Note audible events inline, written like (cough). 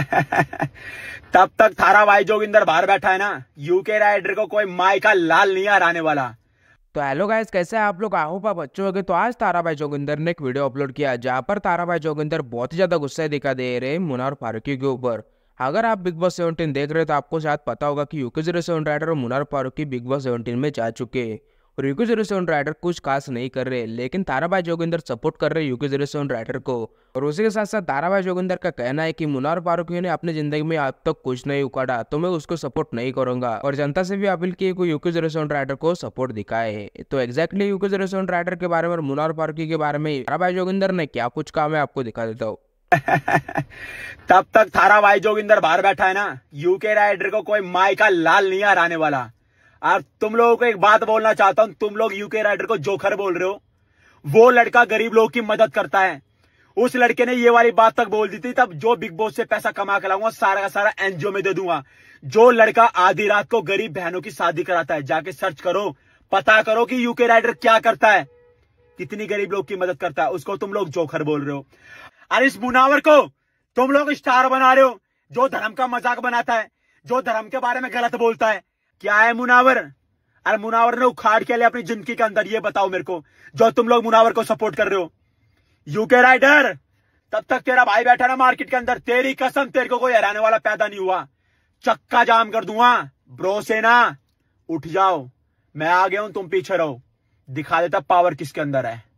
(laughs) तब तक थारा भाई जोगिंदर बाहर बैठा है ना यूके राइडर को कोई माई का लाल नहीं हराने वाला तो हेलो गाइस कैसे हैं आप लोग आई बच्चों के तो आज तारा भाई जोगिंदर ने एक वीडियो अपलोड किया जहाँ पर तारा भाई जोगिंदर बहुत ही ज्यादा गुस्सा दिखा दे रहे हैं मुनार फारूकी के ऊपर अगर आप बिग बॉस सेवनटीन देख रहे हो तो आपको शायद पता होगा कि यूके जीरो सेवन राइडर और Munawar Faruqui Bigg Boss seventeen में जा चुके हैं पर यूके जीरो सेवन राइडर कुछ खास नहीं कर रहे लेकिन ताराबाई जोगिंदर सपोर्ट कर रहे यूके जीरो सेवन राइडर को और उसी के साथ साथ ताराबाई जोगिंदर का कहना है कि मुनार फारूकी ने अपनी जिंदगी में अब तक कुछ नहीं उखाड़ा तो मैं उसको सपोर्ट नहीं करूंगा और जनता से भी अपील की यूके जीरो सेवन राइडर को सपोर्ट दिखाए तो exactly UK zero seven rider के बारे में और मुनार फारूकी के बारे में ताराबाई जोगिंदर ने क्या कुछ कहा मैं आपको दिखा देता हूँ (laughs) तब तक थारा भाई जोगिंदर बाहर बैठा है ना यूके राइडर को कोई माई का लाल नहीं हराने वाला और तुम लोगों को एक बात बोलना चाहता हूं तुम लोग यूके राइडर को जोखर बोल रहे हो वो लड़का गरीब लोगों की मदद करता है उस लड़के ने ये वाली बात तक बोल दी थी तब जो बिग बॉस से पैसा कमा के लाऊंगा सारा का सारा एनजीओ में दे दूंगा जो लड़का आधी रात को गरीब बहनों की शादी कराता है जाके सर्च करो पता करो कि यूके राइडर क्या करता है कितनी गरीब लोग की मदद करता है उसको तुम लोग जोखर बोल रहे हो अरे इस मुनावर को तुम लोग स्टार बना रहे हो जो धर्म का मजाक बनाता है जो धर्म के बारे में गलत बोलता है क्या है मुनावर अरे मुनावर ने उखाड़ के लिए अपनी जिंदगी के अंदर ये बताओ मेरे को जो तुम लोग मुनावर को सपोर्ट कर रहे हो यूके राइडर तब तक तेरा भाई बैठा ना मार्केट के अंदर तेरी कसम तेरे को कोई हराने वाला पैदा नहीं हुआ चक्का जाम कर दूंगा ब्रो सेना उठ जाओ मैं आ गया हूं तुम पीछे रहो दिखा देता पावर किसके अंदर है